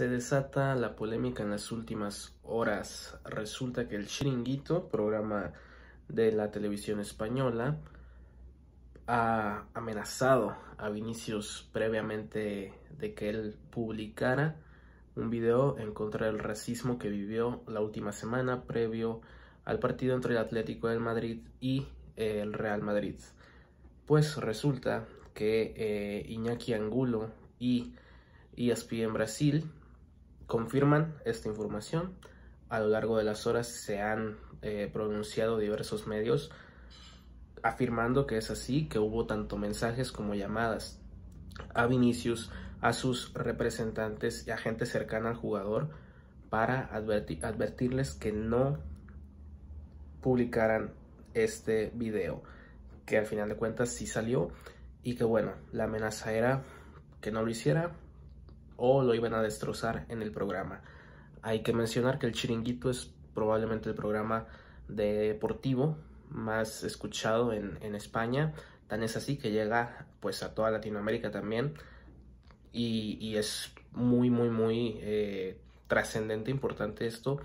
Se desata la polémica en las últimas horas. Resulta que el Chiringuito, programa de la televisión española, ha amenazado a Vinicius previamente de que él publicara un video en contra del racismo que vivió la última semana previo al partido entre el Atlético del Madrid y eh, el Real Madrid. Pues resulta que eh, Iñaki Angulo y en Brasil confirman esta información. A lo largo de las horas se han eh, pronunciado diversos medios afirmando que es así, que hubo tanto mensajes como llamadas a Vinicius, a sus representantes y a gente cercana al jugador para advertirles que no publicaran este video, que al final de cuentas sí salió y que bueno, la amenaza era que no lo hiciera, o lo iban a destrozar en el programa. Hay que mencionar que el chiringuito es probablemente el programa deportivo más escuchado en, España. Tan es así que llega pues a toda Latinoamérica también y, es muy, muy, muy eh, trascendente, importante esto,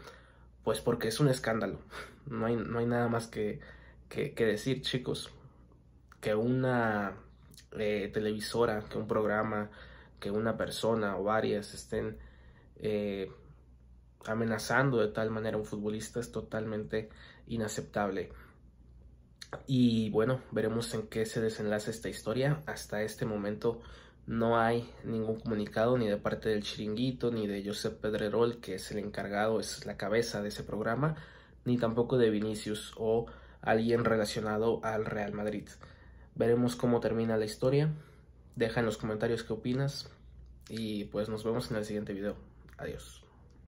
pues porque es un escándalo. No hay, no hay nada más que, decir, chicos, que una eh, televisora, que un programa, que una persona o varias estén eh, amenazando de tal manera a un futbolista es totalmente inaceptable. Y bueno, veremos en qué se desenlace esta historia. Hasta este momento no hay ningún comunicado ni de parte del chiringuito ni de Josep Pedrerol, que es el encargado, es la cabeza de ese programa, ni tampoco de Vinicius o alguien relacionado al Real Madrid. Veremos cómo termina la historia. Deja en los comentarios qué opinas y pues nos vemos en el siguiente video. Adiós.